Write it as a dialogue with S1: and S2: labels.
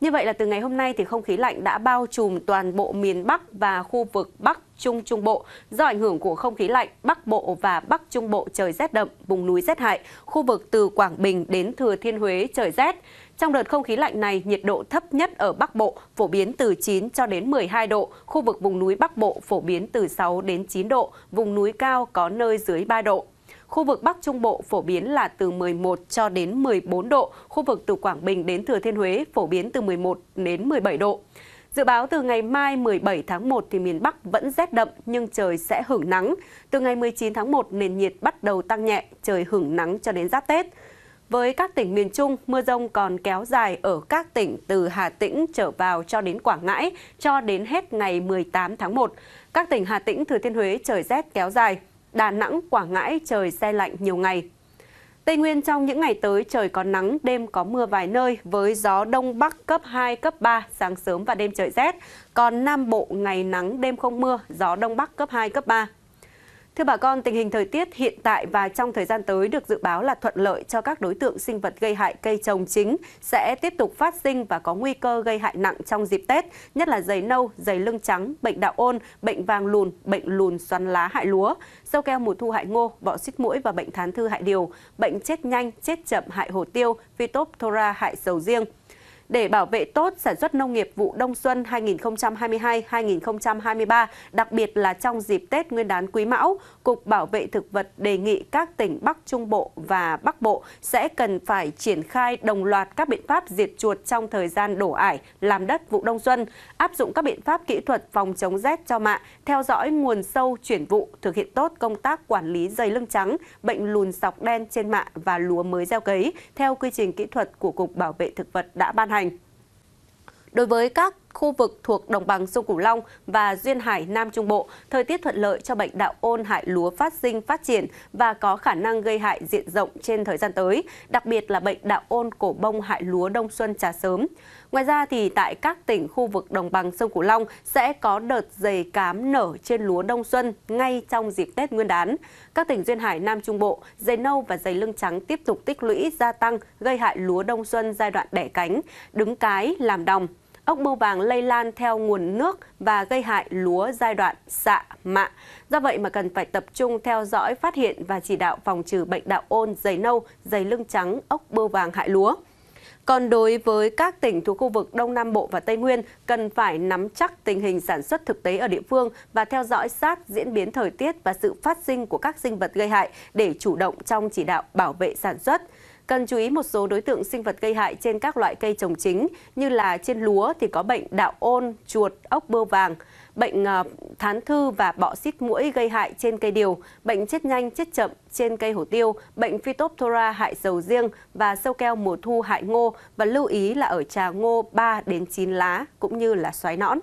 S1: Như vậy là từ ngày hôm nay thì không khí lạnh đã bao trùm toàn bộ miền Bắc và khu vực Bắc Trung Trung Bộ. Do ảnh hưởng của không khí lạnh, Bắc Bộ và Bắc Trung Bộ trời rét đậm, vùng núi rét hại, khu vực từ Quảng Bình đến Thừa Thiên Huế trời rét. Trong đợt không khí lạnh này, nhiệt độ thấp nhất ở Bắc Bộ phổ biến từ 9 cho đến 12 độ, khu vực vùng núi Bắc Bộ phổ biến từ 6 đến 9 độ, vùng núi cao có nơi dưới 3 độ. Khu vực Bắc Trung Bộ phổ biến là từ 11 cho đến 14 độ, khu vực từ Quảng Bình đến Thừa Thiên Huế phổ biến từ 11 đến 17 độ. Dự báo từ ngày mai 17 tháng 1 thì miền Bắc vẫn rét đậm nhưng trời sẽ hưởng nắng. Từ ngày 19 tháng 1 nền nhiệt bắt đầu tăng nhẹ, trời hưởng nắng cho đến giáp Tết. Với các tỉnh miền Trung, mưa rông còn kéo dài ở các tỉnh từ Hà Tĩnh trở vào cho đến Quảng Ngãi cho đến hết ngày 18 tháng 1. Các tỉnh Hà Tĩnh, Thừa Thiên Huế trời rét kéo dài, Đà Nẵng, Quảng Ngãi trời xe lạnh nhiều ngày. Tây Nguyên trong những ngày tới trời có nắng, đêm có mưa vài nơi với gió đông bắc cấp 2, cấp 3, sáng sớm và đêm trời rét. Còn Nam Bộ ngày nắng, đêm không mưa, gió đông bắc cấp 2, cấp 3. Thưa bà con, tình hình thời tiết hiện tại và trong thời gian tới được dự báo là thuận lợi cho các đối tượng sinh vật gây hại cây trồng chính sẽ tiếp tục phát sinh và có nguy cơ gây hại nặng trong dịp Tết, nhất là dày nâu, dày lưng trắng, bệnh đạo ôn, bệnh vàng lùn, bệnh lùn xoắn lá hại lúa, sâu keo mùa thu hại ngô, bọ xít mũi và bệnh thán thư hại điều, bệnh chết nhanh, chết chậm hại hồ tiêu, Phytophthora hại sầu riêng để bảo vệ tốt sản xuất nông nghiệp vụ đông xuân 2022-2023, đặc biệt là trong dịp Tết Nguyên đán Quý Mão, Cục Bảo vệ Thực vật đề nghị các tỉnh Bắc Trung Bộ và Bắc Bộ sẽ cần phải triển khai đồng loạt các biện pháp diệt chuột trong thời gian đổ ải, làm đất vụ đông xuân, áp dụng các biện pháp kỹ thuật phòng chống rét cho mạ, theo dõi nguồn sâu chuyển vụ, thực hiện tốt công tác quản lý dây lưng trắng, bệnh lùn sọc đen trên mạ và lúa mới gieo cấy, theo quy trình kỹ thuật của Cục Bảo vệ Thực vật đã ban hành hành. Đối với các khu vực thuộc đồng bằng sông Cửu Long và duyên hải Nam Trung Bộ, thời tiết thuận lợi cho bệnh đạo ôn hại lúa phát sinh phát triển và có khả năng gây hại diện rộng trên thời gian tới, đặc biệt là bệnh đạo ôn cổ bông hại lúa đông xuân trà sớm. Ngoài ra thì tại các tỉnh khu vực đồng bằng sông Cửu Long sẽ có đợt dày cám nở trên lúa đông xuân ngay trong dịp Tết Nguyên đán. Các tỉnh duyên hải Nam Trung Bộ, dày nâu và dày lưng trắng tiếp tục tích lũy gia tăng gây hại lúa đông xuân giai đoạn đẻ cánh, đứng cái, làm đồng ốc bươu vàng lây lan theo nguồn nước và gây hại lúa giai đoạn xạ mạ. Do vậy mà cần phải tập trung theo dõi, phát hiện và chỉ đạo phòng trừ bệnh đạo ôn, dày nâu, dày lưng trắng, ốc bươu vàng hại lúa. Còn đối với các tỉnh thuộc khu vực Đông Nam Bộ và Tây Nguyên, cần phải nắm chắc tình hình sản xuất thực tế ở địa phương và theo dõi sát diễn biến thời tiết và sự phát sinh của các sinh vật gây hại để chủ động trong chỉ đạo bảo vệ sản xuất. Cần chú ý một số đối tượng sinh vật gây hại trên các loại cây trồng chính như là trên lúa thì có bệnh đạo ôn, chuột, ốc bơ vàng, bệnh ờ, thán thư và bọ xít mũi gây hại trên cây điều, bệnh chết nhanh, chết chậm trên cây hổ tiêu, bệnh Phytophthora hại sầu riêng và sâu keo mùa thu hại ngô và lưu ý là ở trà ngô 3 đến 9 lá cũng như là xoáy nõn.